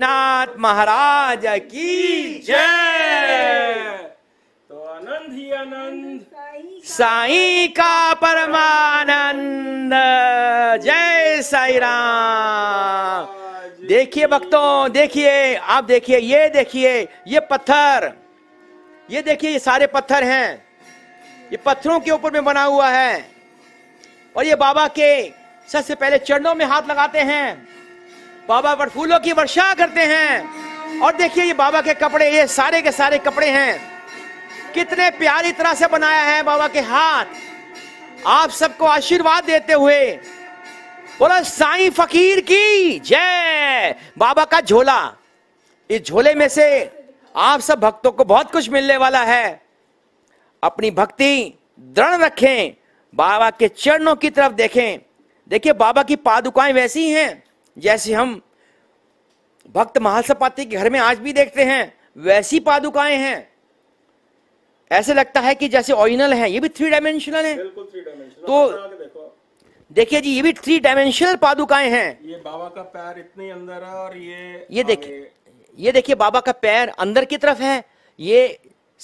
नाथ महाराज की जय तो आनंद ही आनंद साई का परमानंद जय साई राम देखिए भक्तों देखिए आप देखिए ये देखिए ये पत्थर ये देखिए ये सारे पत्थर हैं ये पत्थरों के ऊपर में बना हुआ है और ये बाबा के सबसे पहले चरणों में हाथ लगाते हैं बाबा पर फूलों की वर्षा करते हैं और देखिए ये बाबा के कपड़े ये सारे के सारे कपड़े हैं कितने प्यारी तरह से बनाया है बाबा के हाथ आप सबको आशीर्वाद देते हुए बोला साईं फकीर की जय बाबा का झोला इस झोले में से आप सब भक्तों को बहुत कुछ मिलने वाला है अपनी भक्ति दृढ़ रखें बाबा के चरणों की तरफ देखें देखिए बाबा की पादुकाएं वैसी हैं जैसे हम भक्त महासपाती के घर में आज भी देखते हैं वैसी पादुकाएं हैं ऐसे लगता है कि जैसे ओरिजिनल है ये भी थ्री डायमेंशनल है तो देखिए जी ये भी थ्री डायमेंशनल पादुकाएं हैं ये बाबा का पैर इतने अंदर है और ये ये हाँ, देखिए ये देखिए बाबा का पैर अंदर की तरफ है ये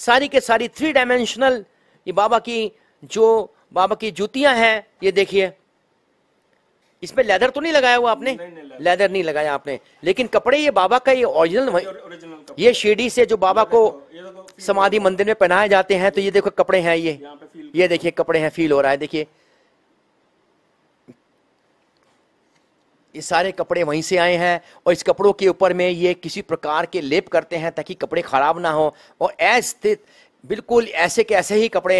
सारी के सारी थ्री डायमेंशनल ये बाबा की जो बाबा की जूतियां हैं ये देखिए इसमें लेदर तो नहीं लगाया हुआ आपने नहीं, नहीं, लेदर।, लेदर नहीं लगाया आपने लेकिन कपड़े ये बाबा का ये ओरिजिनल ये शेडी से जो बाबा को समाधि मंदिर में पहनाए जाते हैं तो ये देखो कपड़े हैं ये ये देखिए कपड़े हैं फील हो रहा है देखिए ये सारे कपड़े वहीं से आए हैं और इस कपड़ों के ऊपर में ये किसी प्रकार के लेप करते हैं ताकि कपड़े खराब ना हो और ऐसे बिल्कुल ऐसे के ऐसे ही कपड़े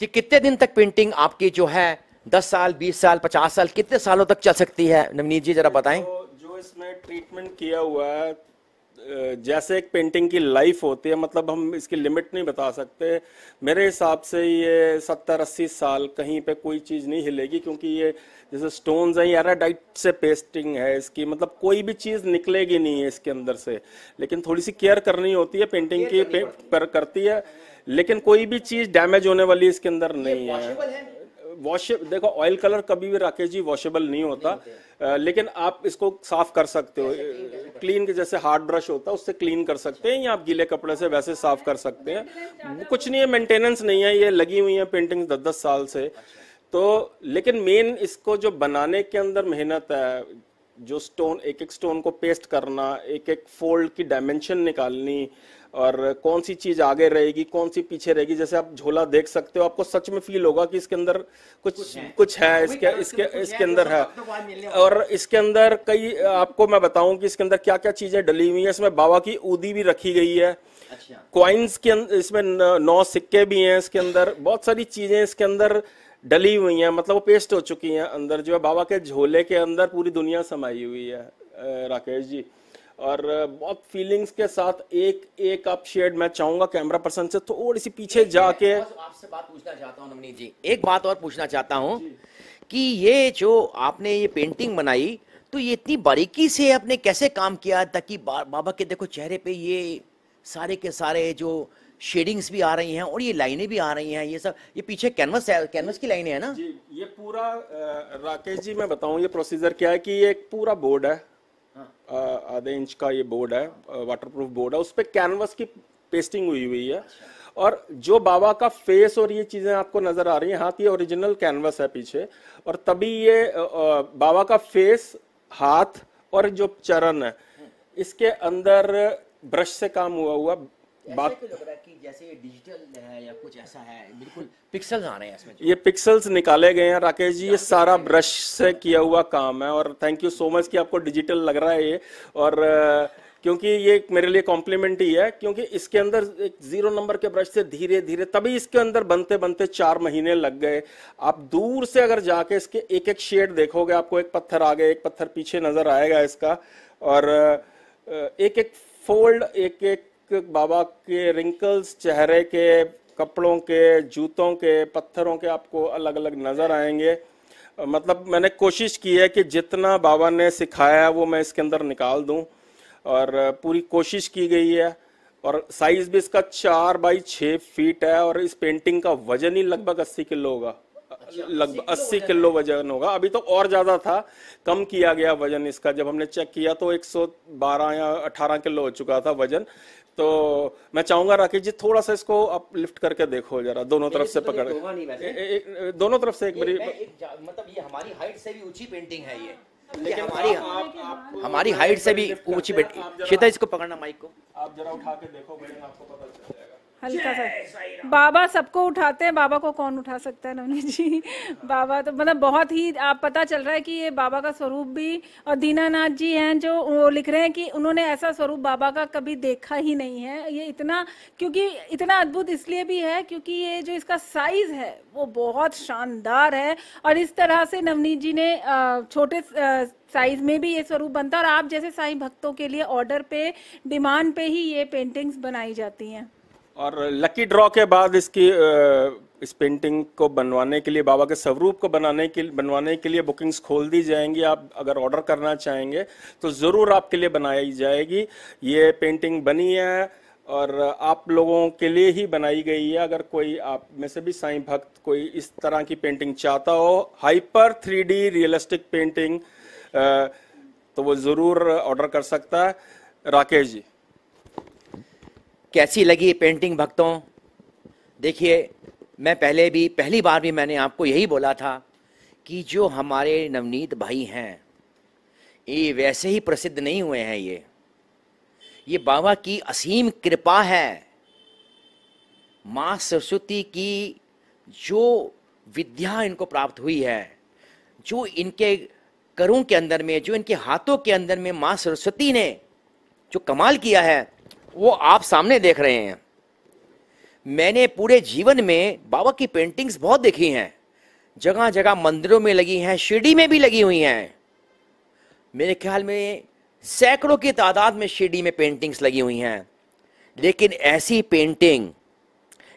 कि कितने दिन तक पेंटिंग आपकी जो है दस साल बीस साल पचास साल कितने सालों तक चल सकती है नवनीत जी जरा बताएं तो जो इसमें ट्रीटमेंट किया हुआ है जैसे एक पेंटिंग की लाइफ होती है मतलब हम इसकी लिमिट नहीं बता सकते मेरे हिसाब से ये सत्तर अस्सी साल कहीं पे कोई चीज़ नहीं हिलेगी क्योंकि ये जैसे स्टोन्स हैं एराडाइट से पेस्टिंग है इसकी मतलब कोई भी चीज़ निकलेगी नहीं है इसके अंदर से लेकिन थोड़ी सी केयर करनी होती है पेंटिंग की पे, पर करती है लेकिन कोई भी चीज़ डैमेज होने वाली इसके अंदर नहीं है वॉश देखो ऑयल कलर कभी भी राकेश जी वॉशेबल नहीं होता लेकिन आप इसको साफ कर सकते हो क्लीन के जैसे हार्ड ब्रश होता है उससे क्लीन कर सकते हैं या आप गीले कपड़े से वैसे साफ कर सकते हैं कुछ नहीं है मेंटेनेंस नहीं है ये लगी हुई है पेंटिंग दस दस साल से तो लेकिन मेन इसको जो बनाने के अंदर मेहनत है जो स्टोन एक एक स्टोन को पेस्ट करना एक एक फोल्ड की डायमेंशन निकालनी और कौन सी चीज आगे रहेगी कौन सी पीछे रहेगी जैसे आप झोला देख सकते हो आपको सच में फील होगा कि इसके अंदर कुछ कुछ है, इसके इसके इसके अंदर है और इसके अंदर कई आपको मैं बताऊं कि इसके अंदर क्या क्या चीजें डली हुई है इसमें बाबा की ऊदी भी रखी गई है क्वाइंस अच्छा। के इसमें नौ सिक्के भी हैं इसके अंदर बहुत सारी चीजें इसके अंदर डली हुई हैं मतलब वो पेस्ट हो चुकी हैं अंदर जो है बाबा के झोले के अंदर पूरी दुनिया समाई हुई है राकेश जी और बहुत फीलिंग्स के साथ एक एक आप शेड तो मैं चाहूंगा कैमरा पर्सन से थोड़ी सी पीछे जाके आपसे बात पूछना चाहता हूँ नवनीत जी एक बात और पूछना चाहता हूँ कि ये जो आपने ये पेंटिंग बनाई तो ये इतनी बारीकी से आपने कैसे काम किया ताकि बाबा के देखो चेहरे पे ये सारे के सारे जो शेडिंग्स भी आ रही हैं और ये लाइनें भी आ रही हैं ये सब ये पीछे कैनवस है कैनवस की लाइनें है ना जी ये पूरा राकेश जी मैं बताऊं ये प्रोसीजर क्या है कि ये एक पूरा बोर्ड है हाँ। आधे इंच का ये बोर्ड है वाटरप्रूफ बोर्ड है उस पर कैनवस की पेस्टिंग हुई हुई है और जो बाबा का फेस और ये चीज़ें आपको नज़र आ रही हैं हाथ ये ओरिजिनल कैनवस है पीछे और तभी ये बाबा का फेस हाथ और जो चरण है इसके अंदर ब्रश से काम हुआ हुआ बात जैसे डिजिटल है या कुछ ऐसा है बिल्कुल पिक्सल्स आ रहे हैं इसमें ये पिक्सल्स निकाले गए हैं राकेश जी ये सारा ब्रश से किया हुआ काम है और थैंक यू सो मच कि आपको डिजिटल लग रहा है ये और क्योंकि ये मेरे लिए कॉम्प्लीमेंट ही है क्योंकि इसके अंदर एक जीरो नंबर के ब्रश से धीरे धीरे तभी इसके अंदर बनते बनते चार महीने लग गए आप दूर से अगर जाके इसके एक एक शेड देखोगे आपको एक पत्थर आगे एक पत्थर पीछे नजर आएगा इसका और एक एक फोल्ड एक एक बाबा के रिंकल्स चेहरे के कपड़ों के जूतों के पत्थरों के आपको अलग अलग नज़र आएंगे मतलब मैंने कोशिश की है कि जितना बाबा ने सिखाया वो मैं इसके अंदर निकाल दूं और पूरी कोशिश की गई है और साइज भी इसका चार बाई छ फीट है और इस पेंटिंग का वजन ही लगभग अस्सी किलो होगा अच्छा, लगभग अस्सी किलो वजन होगा अभी तो और ज़्यादा था कम किया गया वजन इसका जब हमने चेक किया तो 112 या 18 किलो हो चुका था वजन तो मैं चाहूंगा राकेश जी थोड़ा सा इसको आप लिफ्ट करके देखो जरा दोनों तरफ से तो पकड़ दोनों तरफ से एक मेरी मतलब ये हमारी हाइट से भी ऊंची पेंटिंग है ये हाँ। लेकिन हमारी आप, हमारी हाइट से भी ऊंची बैठी शीता इसको पकड़ना माइक को आप जरा उठा के देखो आपको पता चल जाएगा हल्का सा बाबा सबको उठाते हैं बाबा को कौन उठा सकता है नवनीत जी बाबा तो मतलब बहुत ही आप पता चल रहा है कि ये बाबा का स्वरूप भी और दीनानाथ जी हैं जो वो लिख रहे हैं कि उन्होंने ऐसा स्वरूप बाबा का कभी देखा ही नहीं है ये इतना क्योंकि इतना अद्भुत इसलिए भी है क्योंकि ये जो इसका साइज है वो बहुत शानदार है और इस तरह से नवनीत जी ने छोटे साइज में भी ये स्वरूप बनता है और आप जैसे साई भक्तों के लिए ऑर्डर पे डिमांड पे ही ये पेंटिंग्स बनाई जाती हैं और लकी ड्रॉ के बाद इसकी इस पेंटिंग को बनवाने के लिए बाबा के स्वरूप को बनाने के बनवाने के लिए बुकिंग्स खोल दी जाएंगी आप अगर ऑर्डर करना चाहेंगे तो ज़रूर आपके लिए बनाई जाएगी ये पेंटिंग बनी है और आप लोगों के लिए ही बनाई गई है अगर कोई आप में से भी साईं भक्त कोई इस तरह की पेंटिंग चाहता हो हाइपर थ्री रियलिस्टिक पेंटिंग तो वो ज़रूर ऑर्डर कर सकता है राकेश जी कैसी लगी पेंटिंग भक्तों देखिए मैं पहले भी पहली बार भी मैंने आपको यही बोला था कि जो हमारे नवनीत भाई हैं ये वैसे ही प्रसिद्ध नहीं हुए हैं ये ये बाबा की असीम कृपा है माँ सरस्वती की जो विद्या इनको प्राप्त हुई है जो इनके करों के अंदर में जो इनके हाथों के अंदर में माँ सरस्वती ने जो कमाल किया है वो आप सामने देख रहे हैं मैंने पूरे जीवन में बाबा की पेंटिंग्स बहुत देखी हैं जगह जगह मंदिरों में लगी हैं शिरडी में भी लगी हुई हैं मेरे ख्याल में सैकड़ों की तादाद में शिरडी में पेंटिंग्स लगी हुई हैं लेकिन ऐसी पेंटिंग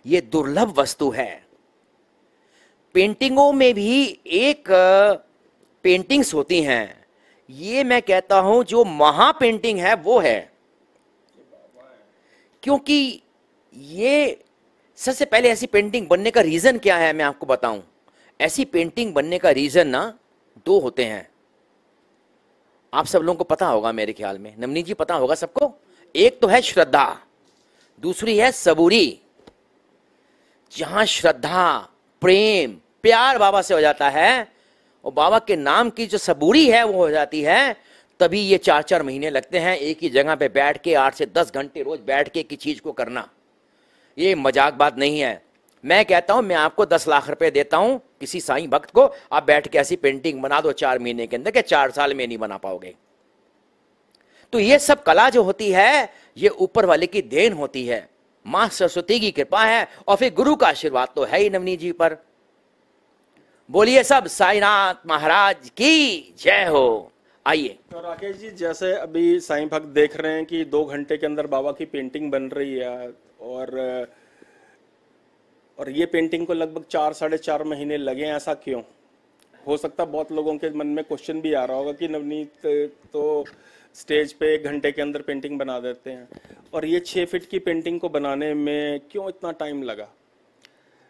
ये दुर्लभ वस्तु है पेंटिंगों में भी एक पेंटिंग्स होती हैं ये मैं कहता हूं जो महा पेंटिंग है वो है क्योंकि ये सबसे पहले ऐसी पेंटिंग बनने का रीज़न क्या है मैं आपको बताऊं ऐसी पेंटिंग बनने का रीज़न ना दो होते हैं आप सब लोगों को पता होगा मेरे ख्याल में नमनी जी पता होगा सबको एक तो है श्रद्धा दूसरी है सबूरी जहां श्रद्धा प्रेम प्यार बाबा से हो जाता है और बाबा के नाम की जो सबूरी है वो हो जाती है तभी ये चार चार महीने लगते हैं एक ही जगह पे बैठ के आठ से दस घंटे रोज बैठ के किसी चीज़ को करना ये मजाक बात नहीं है मैं कहता हूं मैं आपको दस लाख रुपए देता हूं किसी साईं भक्त को आप बैठ के ऐसी पेंटिंग बना दो चार महीने के अंदर क्या चार साल में नहीं बना पाओगे तो ये सब कला जो होती है ये ऊपर वाले की देन होती है मां सरस्वती की कृपा है और फिर गुरु का आशीर्वाद तो है ही नवनी जी पर बोलिए सब साईनाथ महाराज की जय हो आइए तो राकेश जी जैसे अभी साईं भक्त देख रहे हैं कि दो घंटे के अंदर बाबा की पेंटिंग बन रही है और और ये पेंटिंग को लगभग चार साढ़े चार महीने लगे ऐसा क्यों हो सकता बहुत लोगों के मन में क्वेश्चन भी आ रहा होगा कि नवनीत तो स्टेज पे एक घंटे के अंदर पेंटिंग बना देते हैं और ये छः फिट की पेंटिंग को बनाने में क्यों इतना टाइम लगा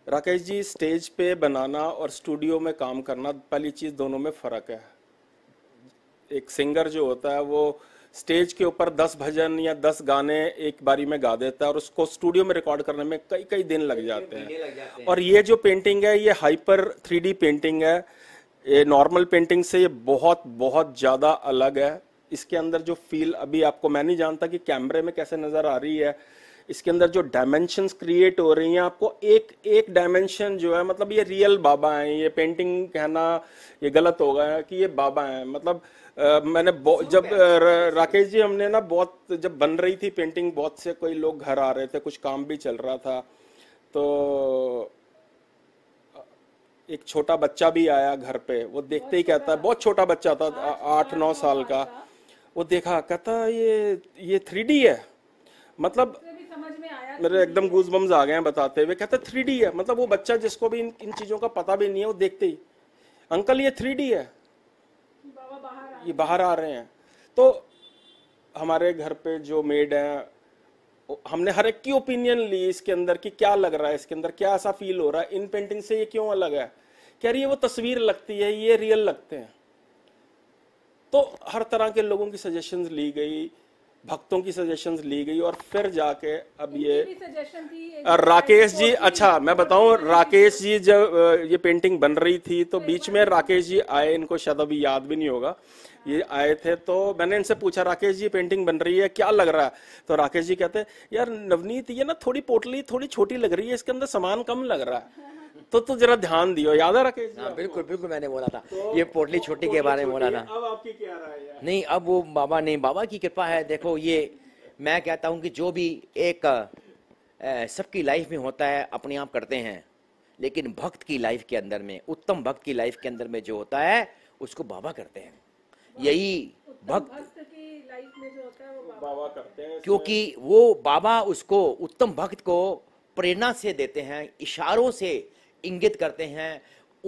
राकेश जी स्टेज पे बनाना और स्टूडियो में काम करना पहली चीज़ दोनों में फ़र्क है एक सिंगर जो होता है वो स्टेज के ऊपर दस भजन या दस गाने एक बारी में गा देता है और उसको स्टूडियो में रिकॉर्ड करने में कई कई दिन लग जाते हैं और ये जो पेंटिंग है ये हाइपर थ्री पेंटिंग है ये नॉर्मल पेंटिंग से ये बहुत बहुत ज़्यादा अलग है इसके अंदर जो फील अभी आपको मैं नहीं जानता कि कैमरे में कैसे नज़र आ रही है इसके अंदर जो डायमेंशंस क्रिएट हो रही हैं आपको एक एक डायमेंशन जो है मतलब ये रियल बाबा हैं ये पेंटिंग कहना ये गलत होगा कि ये बाबा हैं मतलब आ, मैंने जब राकेश जी हमने ना बहुत जब बन रही थी पेंटिंग बहुत से कोई लोग घर आ रहे थे कुछ काम भी चल रहा था तो एक छोटा बच्चा भी आया घर पे वो देखते ही कहता है बहुत छोटा बच्चा था आठ नौ साल का वो देखा कहता ये ये थ्री है मतलब मेरे एकदम गूज बम्स आ गए हैं बताते हुए कहता थ्री है मतलब वो बच्चा जिसको भी इन इन चीज़ों का पता भी नहीं है वो देखते ही अंकल ये थ्री है ये बाहर आ रहे हैं तो हमारे घर पे जो मेड है हमने हर एक की ओपिनियन ली इसके अंदर कि क्या लग रहा है इसके अंदर क्या ऐसा फील हो रहा है इन पेंटिंग से ये क्यों अलग है कह रही है वो तस्वीर लगती है ये रियल लगते हैं तो हर तरह के लोगों की सजेशंस ली गई भक्तों की सजेशंस ली गई और फिर जाके अब ये अच्छा, राकेश जी अच्छा मैं बताऊं राकेश जी जब ये पेंटिंग बन रही थी तो बीच में राकेश जी आए इनको शायद अभी याद भी नहीं होगा ये आए थे तो मैंने इनसे पूछा राकेश जी पेंटिंग बन रही है क्या लग रहा है तो राकेश जी कहते यार नवनीत ये ना थोड़ी पोटली थोड़ी छोटी लग रही है इसके अंदर सामान कम लग रहा है तो तो जरा ध्यान दियो याद रखे हाँ बिल्कुल बिल्कुल मैंने बोला था तो, ये पोटली तो छोटी तो के बारे में बोला था अब आपकी क्या राय है नहीं अब वो बाबा नहीं बाबा की कृपा है देखो ये मैं कहता हूँ कि जो भी एक सबकी लाइफ में होता है अपने आप करते हैं लेकिन भक्त की लाइफ के अंदर में उत्तम भक्त की लाइफ के अंदर में जो होता है उसको बाबा करते हैं यही भक्त बाबा करते हैं क्योंकि वो बाबा उसको उत्तम भक्त को प्रेरणा से देते हैं इशारों से इंगित करते हैं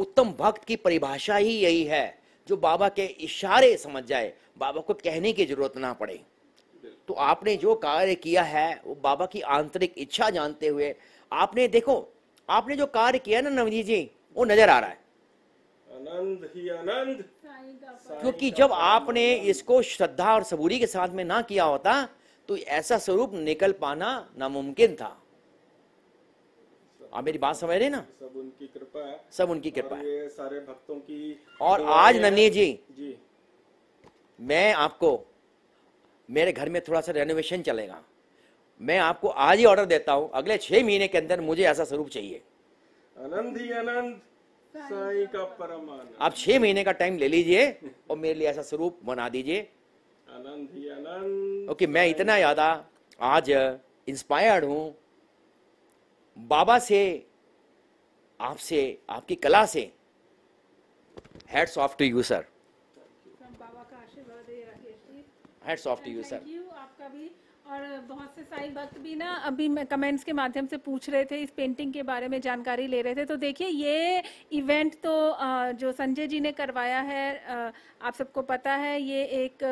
उत्तम भक्त की परिभाषा ही यही है जो बाबा के इशारे समझ जाए बाबा को कहने की जरूरत ना पड़े तो आपने जो कार्य किया है वो बाबा की आंतरिक इच्छा जानते हुए आपने देखो आपने जो कार्य किया ना नवनीत जी वो नजर आ रहा है आनंद ही आनंद क्योंकि जब आपने इसको श्रद्धा और सबूरी के साथ में ना किया होता तो ऐसा स्वरूप निकल पाना नामुमकिन था आप मेरी बात समझ रहे ना सब उनकी कृपा है सब उनकी कृपा है सारे भक्तों की और आज नन्हे जी जी मैं आपको मेरे घर में थोड़ा सा रेनोवेशन चलेगा मैं आपको आज ही ऑर्डर देता हूँ अगले छह महीने के अंदर मुझे ऐसा स्वरूप चाहिए आनंद ही आनंद साई का परमान आप छह महीने का टाइम ले लीजिए और मेरे लिए ऐसा स्वरूप बना दीजिए आनंद ही आनंद ओके मैं इतना ज्यादा आज इंस्पायर्ड हूँ बाबा से आपसे आपकी कला से heads off to you sir heads off to you sir आपका भी और बहुत से साई भक्त भी ना अभी कमेंट्स के माध्यम से पूछ रहे थे इस पेंटिंग के बारे में जानकारी ले रहे थे तो देखिए ये इवेंट तो जो संजय जी ने करवाया है आप सबको पता है ये एक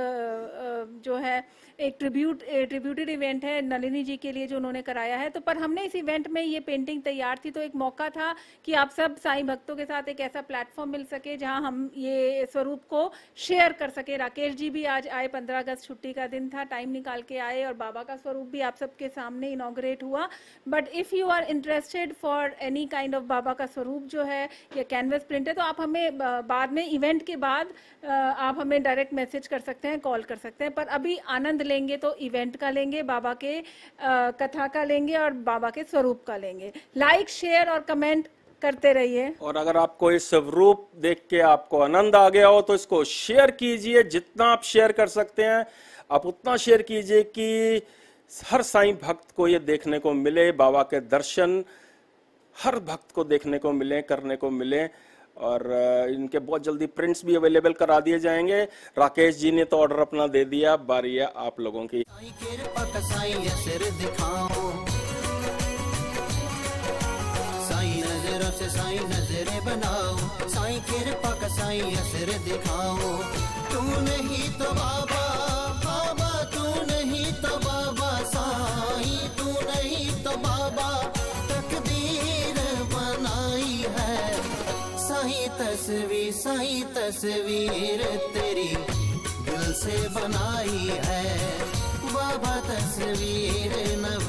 जो है एक ट्रिब्यूट ट्रिब्यूटेड इवेंट है नलिनी जी के लिए जो उन्होंने कराया है तो पर हमने इस इवेंट में ये पेंटिंग तैयार थी तो एक मौका था कि आप सब साई भक्तों के साथ एक ऐसा प्लेटफॉर्म मिल सके जहाँ हम ये स्वरूप को शेयर कर सके राकेश जी भी आज आए पंद्रह अगस्त छुट्टी का दिन था टाइम निकाल के आए और बाबा का स्वरूप भी आप सबके सामने इनाग्रेट हुआ but if you are interested for any kind of बाबा का स्वरूप जो है या कैनवस प्रिंट है तो आप हमें बाद में इवेंट के बाद आप हमें डायरेक्ट मैसेज कर सकते हैं कॉल कर सकते हैं पर अभी आनंद लेंगे तो इवेंट का लेंगे बाबा के कथा का लेंगे और बाबा के स्वरूप का लेंगे लाइक शेयर और कमेंट करते रहिए और अगर आपको इस स्वरूप देख के आपको आनंद आ गया हो तो इसको शेयर कीजिए जितना आप शेयर कर सकते हैं आप उतना शेयर कीजिए कि हर साईं भक्त को ये देखने को मिले बाबा के दर्शन हर भक्त को देखने को मिले करने को मिले और इनके बहुत जल्दी प्रिंट्स भी अवेलेबल करा दिए जाएंगे राकेश जी ने तो ऑर्डर अपना दे दिया बारी है आप लोगों की से साई नजरे बनाओ साई कृपा का साई असर दिखाओ तू नहीं तो बाबा बाबा तू नहीं तो बाबा साई तू नहीं तो बाबा तकदीर बनाई है साई तस्वीर साई तस्वीर तेरी दिल से बनाई है बाबा तस्वीर नव